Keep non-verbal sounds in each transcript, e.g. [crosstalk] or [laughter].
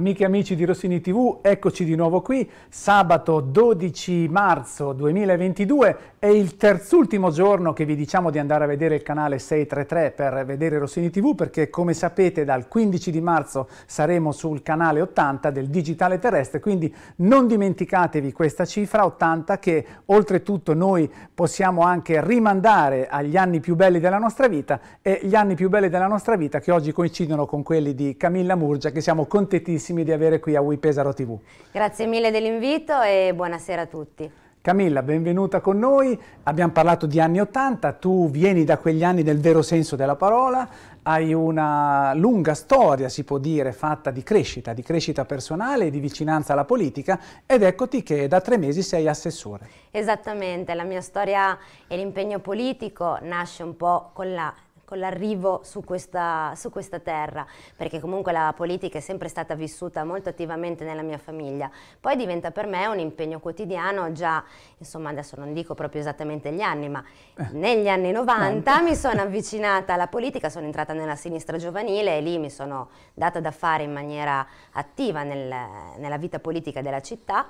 Amiche e amici di Rossini TV, eccoci di nuovo qui, sabato 12 marzo 2022, è il terzultimo giorno che vi diciamo di andare a vedere il canale 633 per vedere Rossini TV perché come sapete dal 15 di marzo saremo sul canale 80 del digitale terrestre quindi non dimenticatevi questa cifra 80 che oltretutto noi possiamo anche rimandare agli anni più belli della nostra vita e gli anni più belli della nostra vita che oggi coincidono con quelli di Camilla Murgia che siamo contentissimi di avere qui a Wipesaro TV. Grazie mille dell'invito e buonasera a tutti. Camilla, benvenuta con noi. Abbiamo parlato di anni 80, tu vieni da quegli anni del vero senso della parola, hai una lunga storia, si può dire, fatta di crescita, di crescita personale e di vicinanza alla politica ed eccoti che da tre mesi sei assessore. Esattamente, la mia storia e l'impegno politico nasce un po' con la con l'arrivo su questa, su questa terra, perché comunque la politica è sempre stata vissuta molto attivamente nella mia famiglia. Poi diventa per me un impegno quotidiano già, insomma adesso non dico proprio esattamente gli anni, ma eh. negli anni 90 mi sono avvicinata alla politica, sono entrata nella sinistra giovanile e lì mi sono data da fare in maniera attiva nel, nella vita politica della città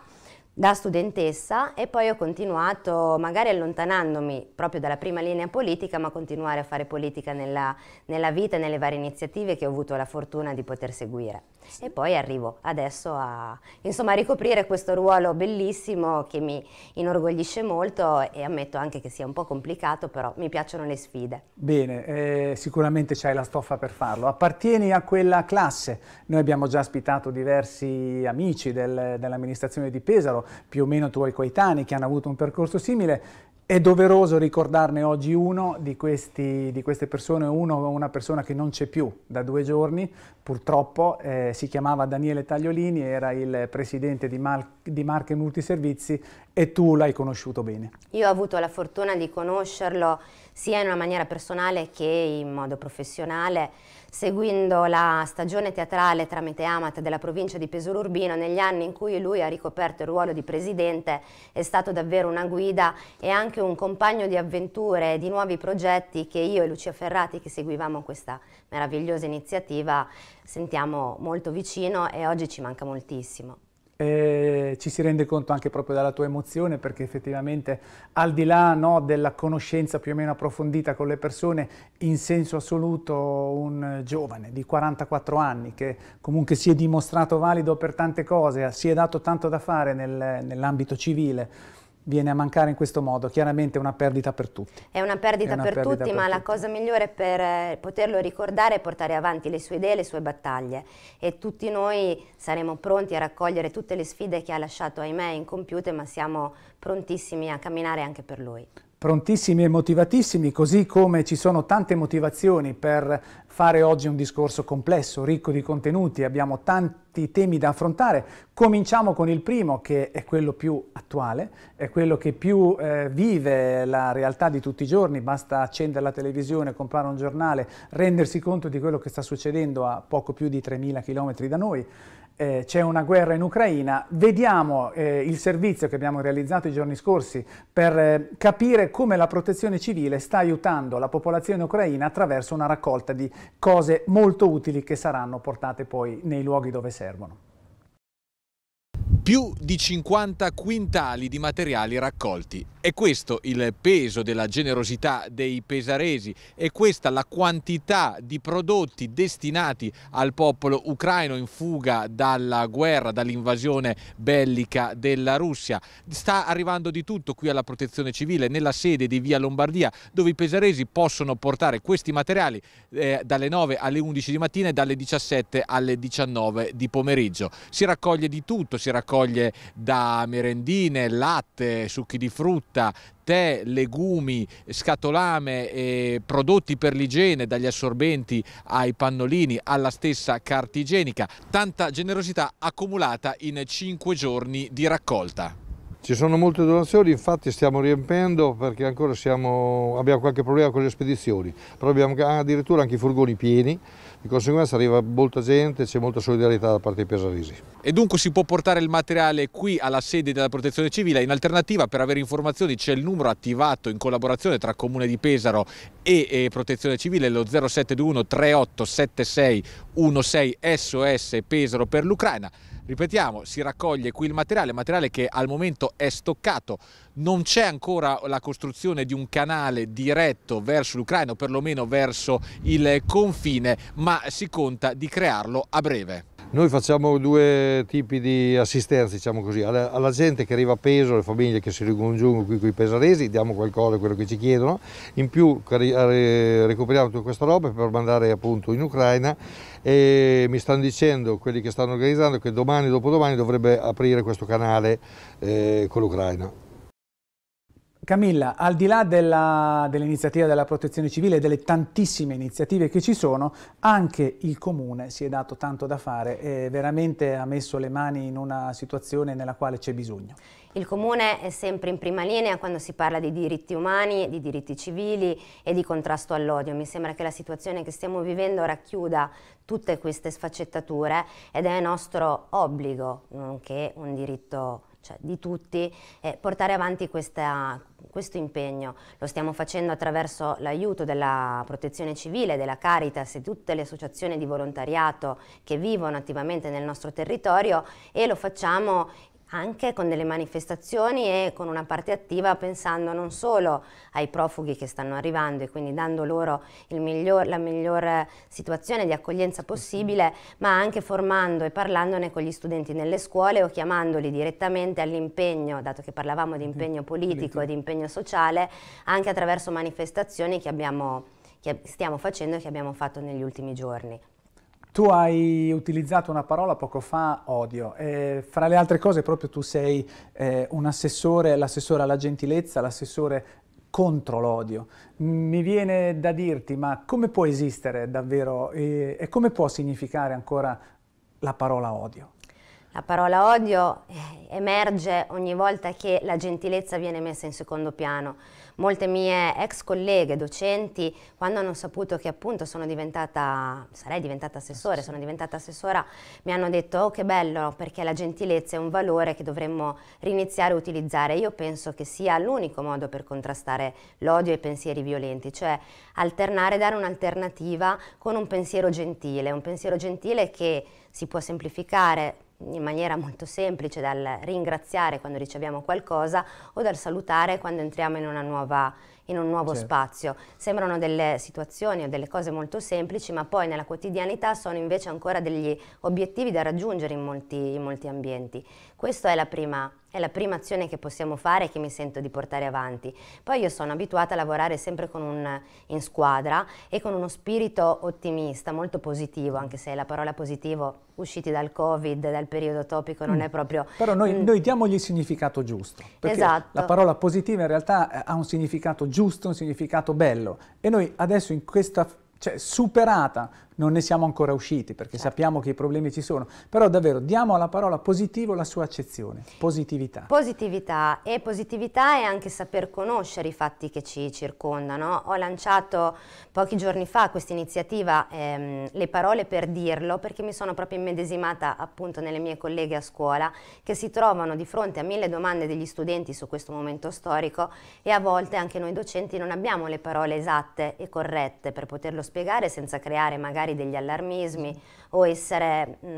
da studentessa e poi ho continuato, magari allontanandomi proprio dalla prima linea politica, ma continuare a fare politica nella, nella vita e nelle varie iniziative che ho avuto la fortuna di poter seguire. Sì. E poi arrivo adesso a, insomma, a ricoprire questo ruolo bellissimo che mi inorgoglisce molto e ammetto anche che sia un po' complicato, però mi piacciono le sfide. Bene, eh, sicuramente c'hai la stoffa per farlo. Appartieni a quella classe. Noi abbiamo già ospitato diversi amici del, dell'amministrazione di Pesaro più o meno tuoi coetanei che hanno avuto un percorso simile. È doveroso ricordarne oggi uno di, questi, di queste persone, uno, una persona che non c'è più da due giorni, purtroppo eh, si chiamava Daniele Tagliolini, era il presidente di, Mar- di Marche Multiservizi e tu l'hai conosciuto bene. Io ho avuto la fortuna di conoscerlo sia in una maniera personale che in modo professionale, seguendo la stagione teatrale tramite Amat della provincia di Pesaro Urbino negli anni in cui lui ha ricoperto il ruolo di presidente, è stato davvero una guida e anche un compagno di avventure e di nuovi progetti che io e Lucia Ferrati che seguivamo questa meravigliosa iniziativa sentiamo molto vicino e oggi ci manca moltissimo eh, ci si rende conto anche proprio dalla tua emozione perché effettivamente al di là no, della conoscenza più o meno approfondita con le persone, in senso assoluto un giovane di 44 anni che comunque si è dimostrato valido per tante cose, si è dato tanto da fare nel, nell'ambito civile, viene a mancare in questo modo. Chiaramente è una perdita per tutti. È una perdita, è una per, perdita tutti, per tutti, ma la cosa migliore per eh, poterlo ricordare è portare avanti le sue idee le sue battaglie. E tutti noi saremo pronti a raccogliere tutte le sfide che ha lasciato, ahimè, incompiute, ma siamo prontissimi a camminare anche per lui prontissimi e motivatissimi, così come ci sono tante motivazioni per fare oggi un discorso complesso, ricco di contenuti, abbiamo tanti temi da affrontare. Cominciamo con il primo, che è quello più attuale, è quello che più eh, vive la realtà di tutti i giorni, basta accendere la televisione, comprare un giornale, rendersi conto di quello che sta succedendo a poco più di 3.000 km da noi eh, c'è una guerra in Ucraina, vediamo eh, il servizio che abbiamo realizzato i giorni scorsi per eh, capire come la protezione civile sta aiutando la popolazione ucraina attraverso una raccolta di cose molto utili che saranno portate poi nei luoghi dove servono più di 50 quintali di materiali raccolti. È questo il peso della generosità dei pesaresi è questa la quantità di prodotti destinati al popolo ucraino in fuga dalla guerra, dall'invasione bellica della Russia. Sta arrivando di tutto qui alla protezione civile, nella sede di Via Lombardia, dove i pesaresi possono portare questi materiali eh, dalle 9 alle 11 di mattina e dalle 17 alle 19 di pomeriggio. Si raccoglie di tutto, si raccoglie scoglie da merendine, latte, succhi di frutta, tè, legumi, scatolame, eh, prodotti per l'igiene, dagli assorbenti ai pannolini, alla stessa carta igienica. Tanta generosità accumulata in cinque giorni di raccolta. Ci sono molte donazioni, infatti stiamo riempendo perché ancora siamo, abbiamo qualche problema con le spedizioni, però abbiamo ah, addirittura anche i furgoni pieni, di conseguenza arriva molta gente, c'è molta solidarietà da parte dei pesarisi. E dunque si può portare il materiale qui alla sede della protezione civile, in alternativa per avere informazioni c'è il numero attivato in collaborazione tra Comune di Pesaro e Protezione Civile, lo 0721 3876 16 SOS Pesaro per l'Ucraina. Ripetiamo, si raccoglie qui il materiale, materiale che al momento è stoccato, non c'è ancora la costruzione di un canale diretto verso l'Ucraina o perlomeno verso il confine, ma si conta di crearlo a breve. Noi facciamo due tipi di assistenza, diciamo così, alla, alla, gente che arriva a peso, alle famiglie che si ricongiungono qui con i pesaresi, diamo qualcosa, quello che ci chiedono, in più eh, recuperiamo tutta questa roba per mandare appunto in Ucraina e mi stanno dicendo quelli che stanno organizzando che domani, dopodomani dovrebbe aprire questo canale eh, con l'Ucraina. Camilla, al di là dell'iniziativa della protezione civile e delle tantissime iniziative che ci sono, anche il Comune si è dato tanto da fare e veramente ha messo le mani in una situazione nella quale c'è bisogno. Il Comune è sempre in prima linea quando si parla di diritti umani, di diritti civili e di contrasto all'odio. Mi sembra che la situazione che stiamo vivendo racchiuda tutte queste sfaccettature ed è nostro obbligo, nonché un diritto cioè di tutti, eh, portare avanti questa, questo impegno. Lo stiamo facendo attraverso l'aiuto della Protezione Civile, della Caritas e tutte le associazioni di volontariato che vivono attivamente nel nostro territorio e lo facciamo anche con delle manifestazioni e con una parte attiva pensando non solo ai profughi che stanno arrivando e quindi dando loro miglior, la miglior situazione di accoglienza possibile, ma anche formando e parlandone con gli studenti nelle scuole o chiamandoli direttamente all'impegno, dato che parlavamo di mm-hmm. impegno politico e di impegno sociale, anche attraverso manifestazioni che, abbiamo, che stiamo facendo e che abbiamo fatto negli ultimi giorni. Tu hai utilizzato una parola poco fa, odio. Eh, fra le altre cose, proprio tu sei eh, un assessore, l'assessore alla gentilezza, l'assessore contro l'odio. Mi viene da dirti, ma come può esistere davvero eh, e come può significare ancora la parola odio? La parola odio eh, emerge ogni volta che la gentilezza viene messa in secondo piano. Molte mie ex colleghe, docenti, quando hanno saputo che appunto sono diventata, sarei diventata assessore, sono diventata assessora, mi hanno detto oh che bello perché la gentilezza è un valore che dovremmo riniziare a utilizzare. Io penso che sia l'unico modo per contrastare l'odio e i pensieri violenti, cioè alternare, dare un'alternativa con un pensiero gentile, un pensiero gentile che si può semplificare in maniera molto semplice dal ringraziare quando riceviamo qualcosa o dal salutare quando entriamo in, nuova, in un nuovo certo. spazio. Sembrano delle situazioni o delle cose molto semplici, ma poi nella quotidianità sono invece ancora degli obiettivi da raggiungere in molti, in molti ambienti. Questa è la prima è la prima azione che possiamo fare e che mi sento di portare avanti. Poi io sono abituata a lavorare sempre un, in squadra e con uno spirito ottimista, molto positivo, anche se la parola positivo usciti dal Covid, dal periodo topico, non mm. è proprio... Però noi, mm. noi, diamogli il significato giusto. esatto. La parola positiva in realtà eh, ha un significato giusto, un significato bello. E noi adesso in questa cioè superata non ne siamo ancora usciti perché certo. sappiamo che i problemi ci sono, però davvero diamo alla parola positivo la sua accezione, positività. Positività e positività è anche saper conoscere i fatti che ci circondano. Ho lanciato pochi giorni fa questa iniziativa ehm, Le parole per dirlo perché mi sono proprio immedesimata appunto nelle mie colleghe a scuola che si trovano di fronte a mille domande degli studenti su questo momento storico e a volte anche noi docenti non abbiamo le parole esatte e corrette per poterlo spiegare senza creare magari magari degli allarmismi o essere mh,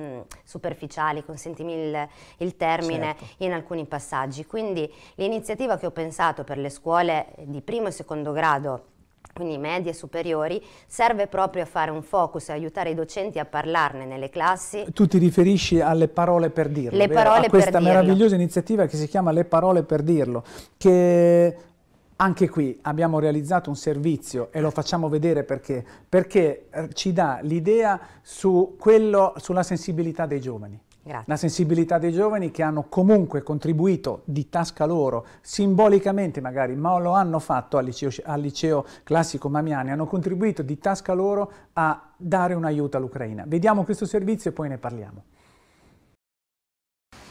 superficiali, consentimi il, il termine, certo. in alcuni passaggi. Quindi l'iniziativa che ho pensato per le scuole di primo e secondo grado quindi medie e superiori, serve proprio a fare un focus, a aiutare i docenti a parlarne nelle classi. Tu ti riferisci alle parole per dirlo, Le parole a questa meravigliosa dirlo. iniziativa che si chiama Le parole per dirlo, che anche qui abbiamo realizzato un servizio e lo facciamo vedere perché, perché eh, ci dà l'idea su quello, sulla sensibilità dei giovani. Grazie. La sensibilità dei giovani che hanno comunque contribuito di tasca loro, simbolicamente magari, ma lo hanno fatto al liceo, al liceo classico Mamiani, hanno contribuito di tasca loro a dare un aiuto all'Ucraina. Vediamo questo servizio e poi ne parliamo.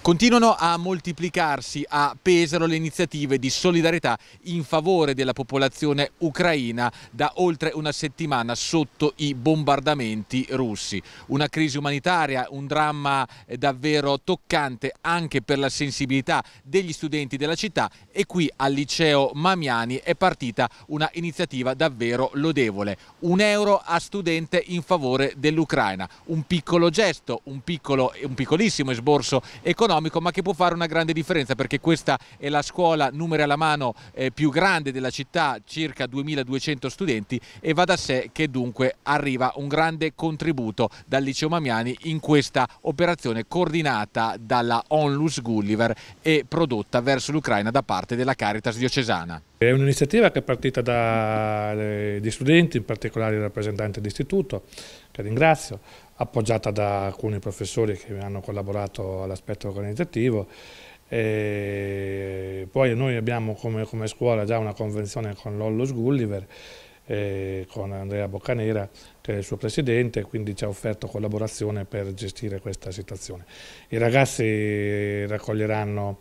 Continuano a moltiplicarsi a Pesaro le iniziative di solidarietà in favore della popolazione ucraina da oltre una settimana sotto i bombardamenti russi. Una crisi umanitaria, un dramma eh, davvero toccante anche per la sensibilità degli studenti della città e qui al liceo Mamiani è partita una iniziativa davvero lodevole. Un euro a studente in favore dell'Ucraina. Un piccolo gesto, un, piccolo, un piccolissimo esborso economico economico ma che può fare una grande differenza perché questa è la scuola numeri alla mano eh, più grande della città, circa 2200 studenti e va da sé che dunque arriva un grande contributo dal liceo Mamiani in questa operazione coordinata dalla Onlus Gulliver e prodotta verso l'Ucraina da parte della Caritas diocesana. È un'iniziativa che è partita dagli eh, studenti, in particolare il rappresentante d'istituto, che ringrazio, appoggiata da alcuni professori che hanno collaborato all'aspetto organizzativo. E poi noi abbiamo come, come, scuola già una convenzione con Lollo Gulliver, eh, con Andrea Boccanera che è il suo presidente, quindi ci ha offerto collaborazione per gestire questa situazione. I ragazzi raccoglieranno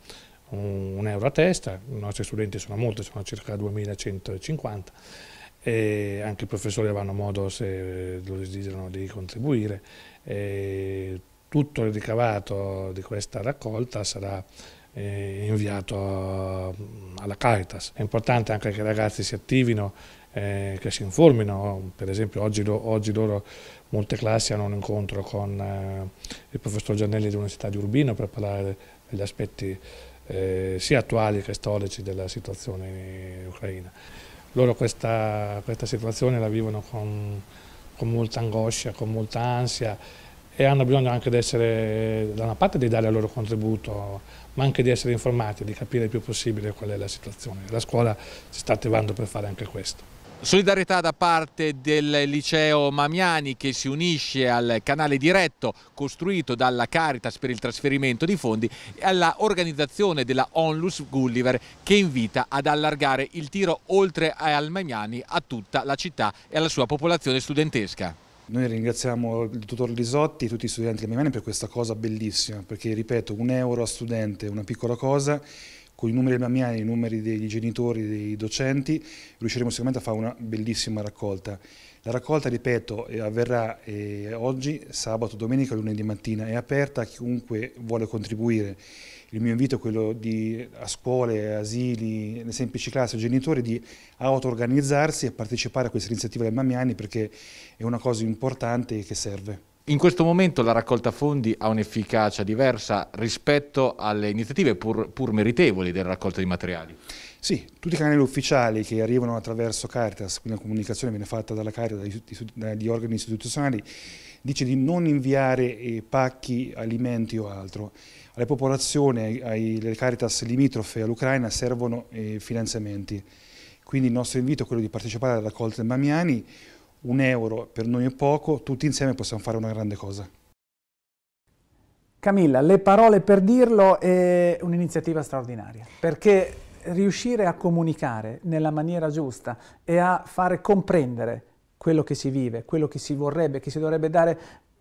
un, un euro a testa, i nostri studenti sono molti, sono circa 2150 e anche i professori avranno modo, se lo desiderano, di contribuire. E tutto il ricavato di questa raccolta sarà eh, inviato alla Caritas. È importante anche che i ragazzi si attivino, eh, che si informino, per esempio oggi, oggi, loro molte classi hanno un incontro con eh, il professor Giannelli dell'Università di Urbino per parlare degli aspetti eh, sia attuali che storici della situazione in Ucraina loro questa, questa situazione la vivono con, con molta angoscia, con molta ansia e hanno bisogno anche di essere, da una parte di dare il loro contributo, ma anche di essere informati, di capire il più possibile qual è la situazione. La scuola si sta attivando per fare anche questo. Solidarietà da parte del liceo Mamiani che si unisce al canale diretto costruito dalla Caritas per il trasferimento di fondi e all'organizzazione della Onlus Gulliver che invita ad allargare il tiro oltre al Mamiani a tutta la città e alla sua popolazione studentesca. Noi ringraziamo il tutor Lisotti e tutti gli studenti di Mamiani per questa cosa bellissima perché ripeto un euro a studente è una piccola cosa con i numeri della mia e i numeri dei genitori, dei docenti, riusciremo sicuramente a fare una bellissima raccolta. La raccolta, ripeto, eh, avverrà eh, oggi, sabato, domenica, lunedì mattina, è aperta a chiunque vuole contribuire. Il mio invito è quello di, a scuole, asili, semplici classi, genitori di auto-organizzarsi e partecipare a questa iniziativa del Mamiani perché è una cosa importante e che serve. In questo momento la raccolta fondi ha un'efficacia diversa rispetto alle iniziative pur, pur meritevoli della raccolta di materiali. Sì, tutti i canali ufficiali che arrivano attraverso Caritas, quindi la comunicazione viene fatta dalla Caritas, di organi istituzionali, dice di non inviare eh, pacchi, alimenti o altro. Alle popolazioni, alle Caritas limitrofe all'Ucraina servono eh, finanziamenti. Quindi il nostro invito è quello di partecipare alla raccolta del Mamiani, un euro per noi è poco, tutti insieme possiamo fare una grande cosa. Camilla, le parole per dirlo è un'iniziativa straordinaria, perché riuscire a comunicare nella maniera giusta e a fare comprendere quello che si vive, quello che si vorrebbe, che si dovrebbe dare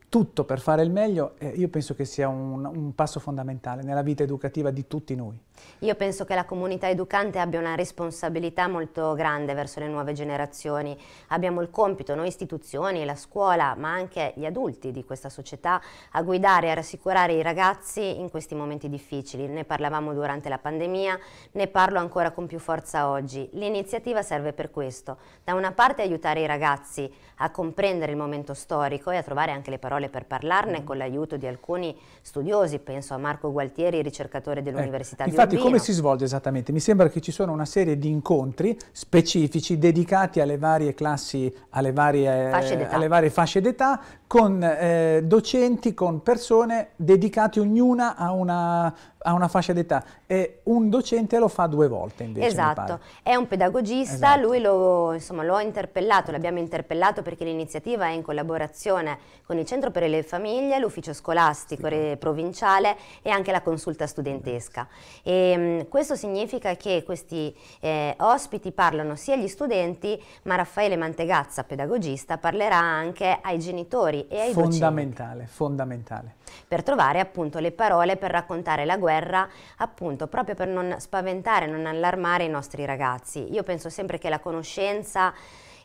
tutto per fare il meglio, eh, io penso che sia un, un, passo fondamentale nella vita educativa di tutti noi. Io penso che la comunità educante abbia una responsabilità molto grande verso le nuove generazioni. Abbiamo il compito, noi istituzioni, la scuola, ma anche gli adulti di questa società, a guidare e a rassicurare i ragazzi in questi momenti difficili. Ne parlavamo durante la pandemia, ne parlo ancora con più forza oggi. L'iniziativa serve per questo. Da una parte aiutare i ragazzi a comprendere il momento storico e a trovare anche le parole parole per parlarne mm. con l'aiuto di alcuni studiosi, penso a Marco Gualtieri, ricercatore dell'Università eh, di Infatti Urbino. come si svolge esattamente? Mi sembra che ci sono una serie di incontri specifici dedicati alle varie classi, alle varie fasce eh, d'età, con eh, docenti, con persone dedicate ognuna a una, a una fascia d'età. E un docente lo fa due volte invece. Esatto, è un pedagogista, esatto. lui lo, insomma, interpellato, l'abbiamo interpellato perché l'iniziativa è in collaborazione con il Centro per le Famiglie, l'ufficio scolastico sì. provinciale e anche la consulta studentesca. E, ehm, mh, questo significa che questi eh, ospiti parlano sia agli studenti, ma Raffaele Mantegazza, pedagogista, parlerà anche ai genitori genitori e ai fondamentale, docenti. Fondamentale, Per trovare appunto le parole per raccontare la guerra, appunto proprio per non spaventare, non allarmare i nostri ragazzi. Io penso sempre che la conoscenza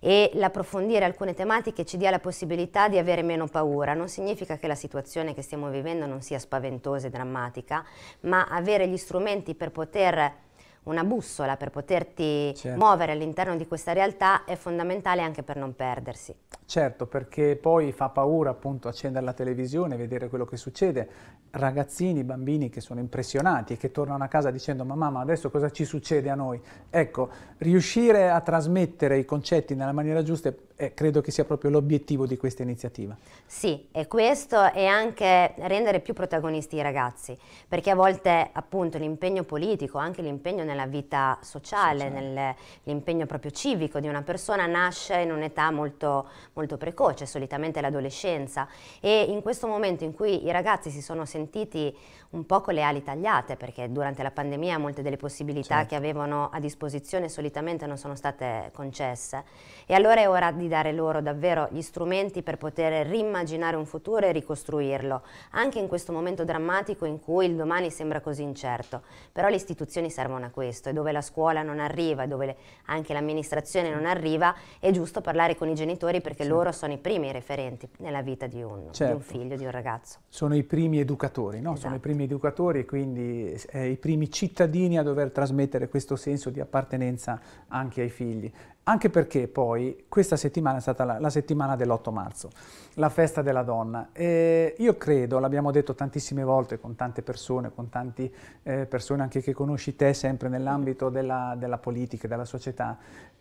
e l'approfondire alcune tematiche ci dia la possibilità di avere meno paura. Non significa che la situazione che stiamo vivendo non sia spaventosa e drammatica, ma avere gli strumenti per poter una bussola per poterti certo. muovere all'interno di questa realtà è fondamentale anche per non perdersi. Certo, perché poi fa paura appunto accendere la televisione, vedere quello che succede. Ragazzini, bambini che sono impressionati e che tornano a casa dicendo ma mamma adesso cosa ci succede a noi? Ecco, riuscire a trasmettere i concetti nella maniera giusta eh, credo che sia proprio l'obiettivo di questa iniziativa. Sì, e questo è anche rendere più protagonisti i ragazzi, perché a volte appunto l'impegno politico, anche l'impegno nella vita sociale, sociale. l'impegno proprio civico di una persona nasce in un'età molto, molto precoce, solitamente l'adolescenza, e in questo momento in cui i ragazzi si sono sentiti un po' con le ali tagliate, perché durante la pandemia molte delle possibilità certo. che avevano a disposizione solitamente non sono state concesse, e allora è ora di dare dare loro davvero gli strumenti per poter rimmaginare un futuro e ricostruirlo, anche in questo momento drammatico in cui il domani sembra così incerto. Però le istituzioni servono a questo e dove la scuola non arriva dove le, anche l'amministrazione non arriva è giusto parlare con i genitori perché sì. loro sono i primi referenti nella vita di un, certo. di un, certo. figlio, di un ragazzo. Sono i primi educatori, no? esatto. sono i esatto. primi educatori e quindi eh, i primi cittadini a dover trasmettere questo senso di appartenenza anche ai figli. Anche perché poi questa settimana è stata la, la settimana dell'8 marzo, la festa della donna. E io credo, l'abbiamo detto tantissime volte con tante persone, con tante eh, persone anche che conosci te sempre nell'ambito della, della politica, della società,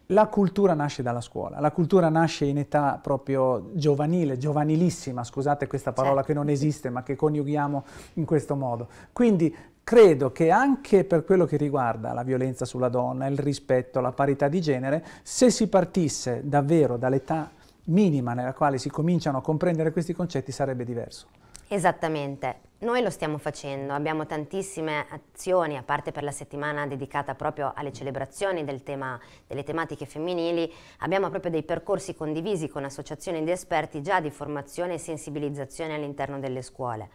la cultura nasce dalla scuola, la cultura nasce in età proprio giovanile, giovanilissima, scusate questa parola certo. che non esiste ma che coniughiamo in questo modo. Quindi Credo che anche per quello che riguarda la violenza sulla donna, il rispetto, la parità di genere, se si partisse davvero dall'età minima nella quale si cominciano a comprendere questi concetti sarebbe diverso. Esattamente, noi lo stiamo facendo, abbiamo tantissime azioni, a parte per la settimana dedicata proprio alle celebrazioni del tema, delle tematiche femminili, abbiamo proprio dei percorsi condivisi con associazioni di esperti già di formazione e sensibilizzazione all'interno delle scuole.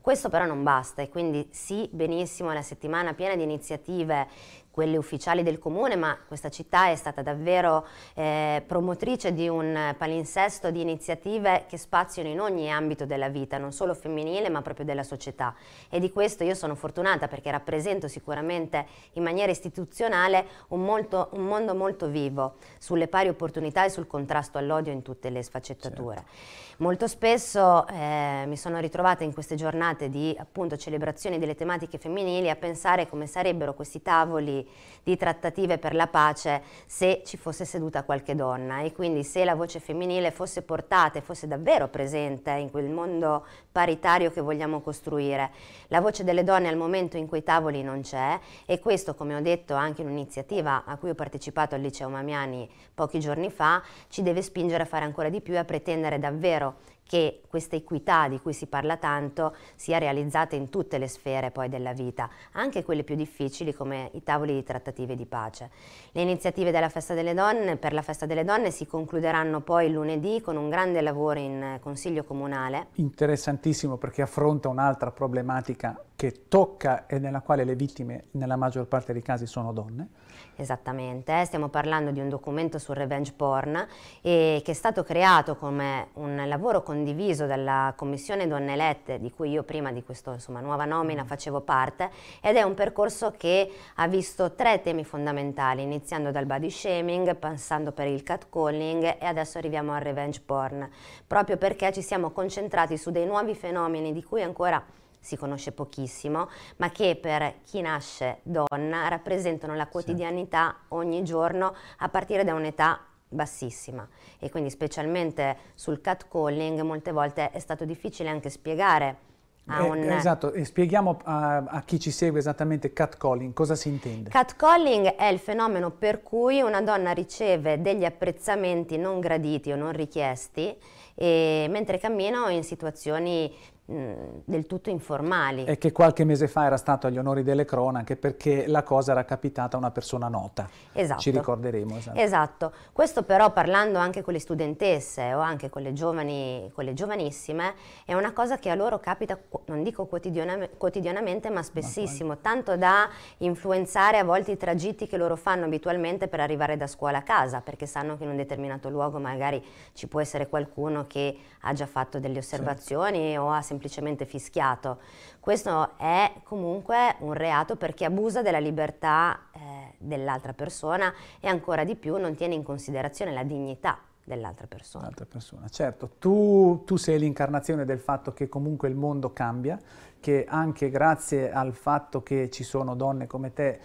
Questo però non basta e quindi sì, benissimo, è una settimana piena di iniziative, quelle ufficiali del comune, ma questa città è stata davvero eh, promotrice di un palinsesto di iniziative che spaziano in ogni ambito della vita, non solo femminile ma proprio della società. E di questo io sono fortunata perché rappresento sicuramente in maniera istituzionale un, molto, un mondo molto vivo sulle pari opportunità e sul contrasto all'odio in tutte le sfaccettature. Certo. Molto spesso eh, mi sono ritrovata in queste giornate di appunto celebrazione delle tematiche femminili a pensare come sarebbero questi tavoli di, trattative per la pace se ci fosse seduta qualche donna e quindi se la voce femminile fosse portata e fosse davvero presente in quel mondo paritario che vogliamo costruire. La voce delle donne al momento in quei tavoli non c'è e questo, come ho detto anche in un'iniziativa a cui ho partecipato al liceo Mamiani pochi giorni fa, ci deve spingere a fare ancora di più e a pretendere davvero che questa equità di cui si parla tanto sia realizzata in tutte le sfere poi della vita, anche quelle più difficili come i tavoli di trattative di pace. Le iniziative della Festa delle Donne per la Festa delle Donne si concluderanno poi lunedì con un grande lavoro in eh, Consiglio Comunale. Interessantissimo perché affronta un'altra problematica che tocca e nella quale le vittime nella maggior parte dei casi sono donne. Esattamente, stiamo parlando di un documento sul revenge porn e che è stato creato come un lavoro condiviso dalla Commissione Donne Elette, di cui io prima di questa nuova nomina mm. facevo parte, ed è un percorso che ha visto tre temi fondamentali, iniziando dal body shaming, passando per il catcalling e adesso arriviamo al revenge porn, proprio perché ci siamo concentrati su dei nuovi fenomeni di cui ancora si conosce pochissimo, ma che per chi nasce donna rappresentano la quotidianità ogni giorno a partire da un'età bassissima e quindi specialmente sul catcalling molte volte è stato difficile anche spiegare eh, un... Esatto, e spieghiamo a, eh, a, chi ci segue esattamente catcalling, cosa si intende? Catcalling è il fenomeno per cui una donna riceve degli apprezzamenti non graditi o non richiesti e, mentre cammina in situazioni eh, del tutto informali. E che qualche mese fa era stato agli onori delle cronache perché la cosa era capitata a una persona nota. Esatto. Ci ricorderemo. Esatto. esatto. Questo però parlando anche con le studentesse o anche con le, giovani, con le giovanissime è una cosa che a loro capita, non dico quotidiana, quotidianamente, ma spessissimo, ma tanto da influenzare a volte i tragitti che loro fanno abitualmente per arrivare da scuola a casa, perché sanno che in un determinato luogo magari ci può essere qualcuno che ha già fatto delle osservazioni certo. o ha semplicemente semplicemente fischiato. Questo è comunque un reato perché abusa della libertà eh, dell'altra persona e ancora di più non tiene in considerazione la dignità dell'altra persona. L'altra persona, certo. Tu, tu sei l'incarnazione del fatto che comunque il mondo cambia, che anche grazie al fatto che ci sono donne come te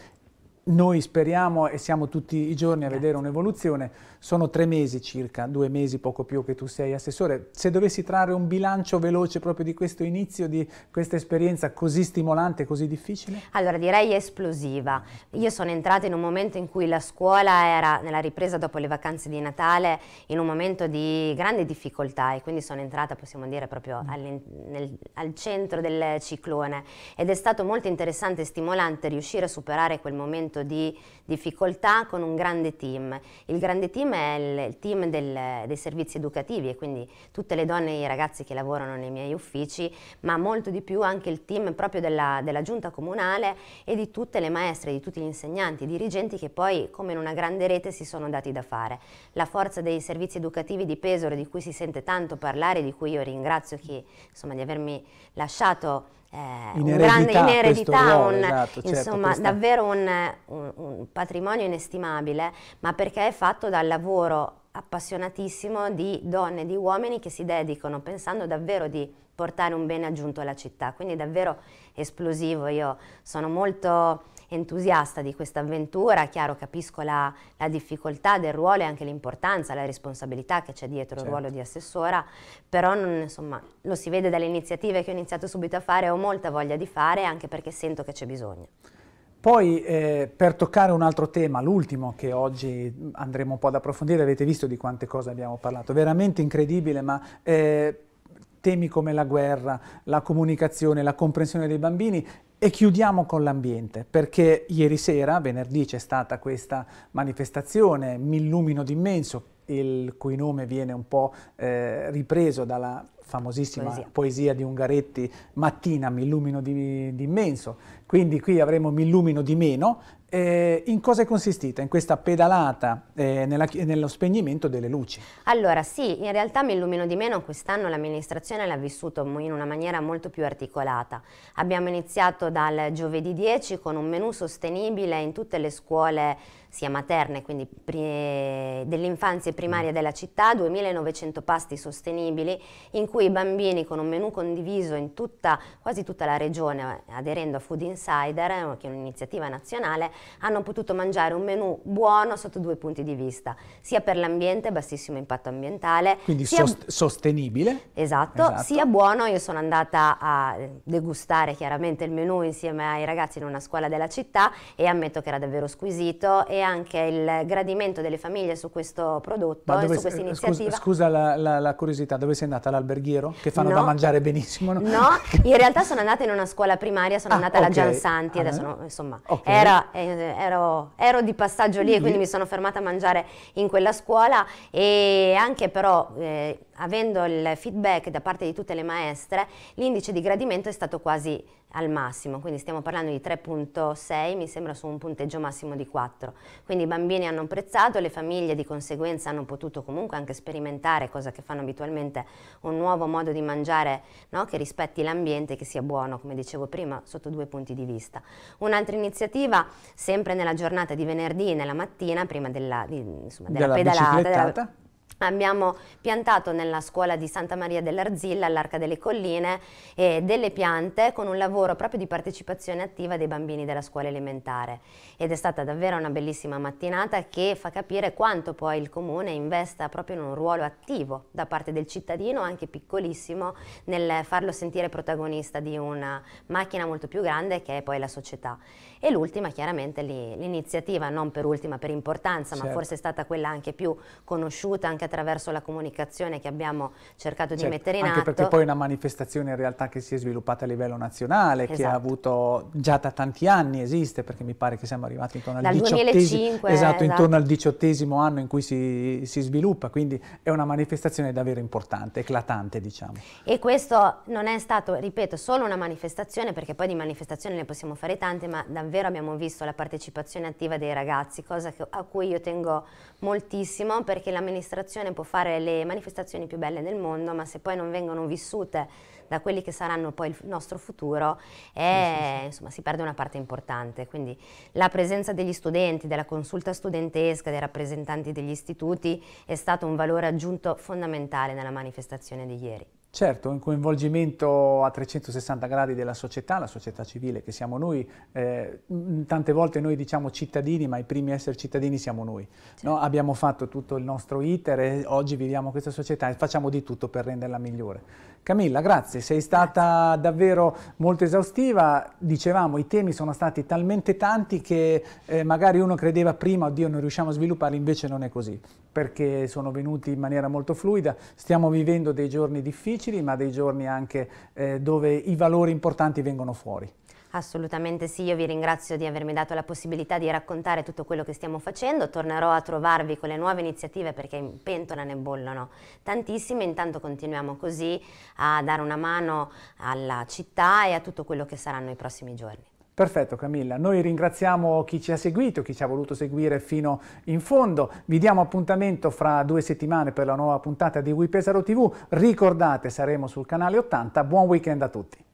noi speriamo e siamo tutti i giorni a certo. vedere un'evoluzione, sono tre mesi circa, due mesi poco più che tu sei assessore. Se dovessi trarre un bilancio veloce proprio di questo inizio, di questa esperienza così stimolante, così difficile? Allora direi esplosiva. Io sono entrata in un momento in cui la scuola era nella ripresa dopo le vacanze di Natale, in un momento di grande difficoltà e quindi sono entrata, possiamo dire, proprio mm. nel, al centro del ciclone ed è stato molto interessante e stimolante riuscire a superare quel momento momento di difficoltà con un grande team. Il grande team è il, team del, dei servizi educativi e quindi tutte le donne e i ragazzi che lavorano nei miei uffici, ma molto di più anche il team proprio della, della giunta comunale e di tutte le maestre, di tutti gli insegnanti, i dirigenti che poi come in una grande rete si sono dati da fare. La forza dei servizi educativi di Pesaro di cui si sente tanto parlare, di cui io ringrazio chi, insomma, di avermi lasciato eh, in eredità, grande, in eredità ruolo, un, esatto, certo, insomma, certo, davvero un, un, un, patrimonio inestimabile, ma perché è fatto dal lavoro appassionatissimo di donne e di uomini che si dedicano pensando davvero di portare un bene aggiunto alla città, quindi davvero esplosivo. Io sono molto entusiasta di questa avventura, chiaro capisco la, la, difficoltà del ruolo e anche l'importanza, la responsabilità che c'è dietro certo. il ruolo di assessora, però non, insomma, lo si vede dalle iniziative che ho iniziato subito a fare, ho molta voglia di fare anche perché sento che c'è bisogno. Poi eh, per toccare un altro tema, l'ultimo che oggi andremo un po' ad approfondire, avete visto di quante cose abbiamo parlato, veramente incredibile, ma eh, temi come la guerra, la comunicazione, la comprensione dei bambini e chiudiamo con l'ambiente, perché ieri sera, venerdì, c'è stata questa manifestazione, Mi illumino d'immenso, il cui nome viene un po' eh, ripreso dalla famosissima poesia. poesia, di Ungaretti, Mattina mi illumino d'immenso. quindi qui avremo mi illumino di meno, eh, in cosa è consistita in questa pedalata eh, nella, nello spegnimento delle luci? Allora sì, in realtà mi illumino di meno, quest'anno l'amministrazione l'ha vissuto in una maniera molto più articolata. Abbiamo iniziato dal giovedì 10 con un menù sostenibile in tutte le scuole sia materne, quindi dell'infanzia infanzie primarie mm. della città, 2900 pasti sostenibili in cui i bambini con un menù condiviso in tutta, quasi tutta la regione, aderendo a Food Insider, eh, che è un'iniziativa nazionale, hanno potuto mangiare un menù buono sotto due punti di vista, sia per l'ambiente, bassissimo impatto ambientale. Quindi sia, sost sostenibile. Esatto, esatto, sia buono, io sono andata a degustare chiaramente il menù insieme ai ragazzi in una scuola della città e ammetto che era davvero squisito e anche il gradimento delle famiglie su questo prodotto e su questa eh, iniziativa. Scusa, scusa la, la, la, curiosità, dove sei andata? All'alberghiero? Che fanno no, da mangiare benissimo? No? no? [laughs] in realtà sono andata in una scuola primaria, sono ah, andata okay. alla Giansanti, adesso ah. no, insomma, okay. era, eh, ero, ero, di passaggio lì e quindi mi sono fermata a mangiare in quella scuola e anche però... Eh, avendo il feedback da parte di tutte le maestre, l'indice di gradimento è stato quasi al massimo, quindi stiamo parlando di 3.6, mi sembra su un punteggio massimo di 4. Quindi i bambini hanno apprezzato, le famiglie di conseguenza hanno potuto comunque anche sperimentare, cosa che fanno abitualmente, un nuovo modo di mangiare no? che rispetti l'ambiente, e che sia buono, come dicevo prima, sotto due punti di vista. Un'altra iniziativa, sempre nella giornata di venerdì, nella mattina, prima della, insomma, della, della pedalata, della, Abbiamo piantato nella scuola di Santa Maria dell'Arzilla, all'Arca delle Colline, eh, delle piante con un lavoro proprio di partecipazione attiva dei bambini della scuola elementare ed è stata davvero una bellissima mattinata che fa capire quanto poi il comune investa proprio in un ruolo attivo da parte del cittadino, anche piccolissimo, nel farlo sentire protagonista di una macchina molto più grande che è poi la società. E l'ultima chiaramente l'iniziativa, non per ultima per importanza, certo. ma forse è stata quella anche più conosciuta, anche anche attraverso la comunicazione che abbiamo cercato di certo, mettere in anche atto. Anche perché poi è una manifestazione in realtà che si è sviluppata a livello nazionale, esatto. che ha esatto. avuto già da tanti anni, esiste, perché mi pare che siamo arrivati intorno al, 2005, esatto, esatto. Intorno al diciottesimo anno in cui si, si sviluppa, quindi è una manifestazione davvero importante, eclatante diciamo. E questo non è stato, ripeto, solo una manifestazione, perché poi di manifestazioni ne possiamo fare tante, ma davvero abbiamo visto la partecipazione attiva dei ragazzi, cosa che, a cui io tengo moltissimo, perché l'amministrazione generazione può fare le manifestazioni più belle del mondo, ma se poi non vengono vissute da quelli che saranno poi il nostro futuro, è, sì, sì, eh, sì. insomma, si perde una parte importante. Quindi la presenza degli studenti, della consulta studentesca, dei rappresentanti degli istituti è stato un valore aggiunto fondamentale nella manifestazione di ieri. Certo, un coinvolgimento a 360 gradi della società, la società civile che siamo noi, eh, tante volte noi diciamo cittadini, ma i primi a essere cittadini siamo noi. Certo. No? Abbiamo fatto tutto il nostro iter e oggi viviamo questa società e facciamo di tutto per renderla migliore. Camilla, grazie, sei stata davvero molto esaustiva, dicevamo i temi sono stati talmente tanti che eh, magari uno credeva prima, oddio non riusciamo a svilupparli, invece non è così, perché sono venuti in maniera molto fluida, stiamo vivendo dei giorni difficili ma dei giorni anche eh, dove i valori importanti vengono fuori. Assolutamente sì, io vi ringrazio di avermi dato la possibilità di raccontare tutto quello che stiamo facendo, tornerò a trovarvi con le nuove iniziative perché in pentola ne bollono tantissime, intanto continuiamo così a dare una mano alla città e a tutto quello che saranno i prossimi giorni. Perfetto Camilla, noi ringraziamo chi ci ha seguito, chi ci ha voluto seguire fino in fondo, vi diamo appuntamento fra due settimane per la nuova puntata di WePesaro TV, ricordate saremo sul canale 80, buon weekend a tutti.